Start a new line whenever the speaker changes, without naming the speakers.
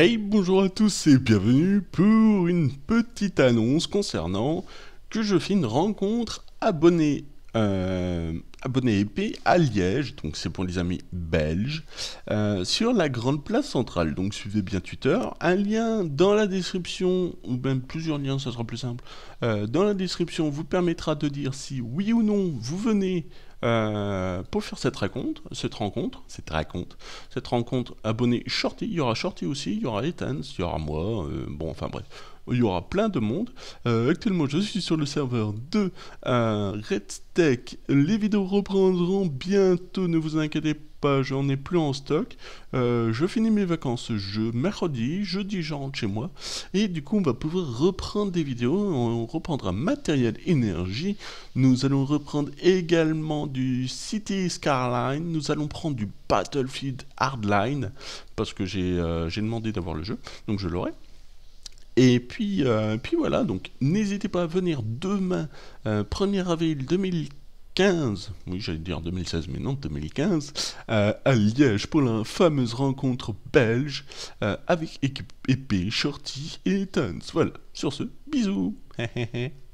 Hey, bonjour à tous et bienvenue pour une petite annonce concernant que je fais une rencontre abonné euh, épée à Liège, donc c'est pour les amis belges, euh, sur la Grande Place Centrale. Donc suivez bien Twitter, un lien dans la description, ou même plusieurs liens, ça sera plus simple, euh, dans la description vous permettra de dire si oui ou non vous venez euh, pour faire cette rencontre, cette rencontre, cette rencontre, cette rencontre abonnée Shorty, il y aura Shorty aussi, il y aura Ethan, il y aura moi, euh, bon enfin bref, il y aura plein de monde. Euh, actuellement, je suis sur le serveur de Red Tech. Les vidéos reprendront bientôt, ne vous inquiétez pas, j'en ai plus en stock. je finis mes vacances je, mercredi, jeudi je rentre chez moi. Et du coup, on va pouvoir reprendre des vidéos. On reprendra matériel, énergie. Nous allons reprendre également du City Skyline, nous allons prendre du Battlefield Hardline, parce que j'ai euh, demandé d'avoir le jeu, donc je l'aurai. Et puis, euh, puis voilà, donc n'hésitez pas à venir demain, 1er euh, avril 2015, oui j'allais dire 2016 mais non 2015, à Liège pour la fameuse rencontre belge avec équipe épée, shorty et tons. Voilà, sur ce, bisous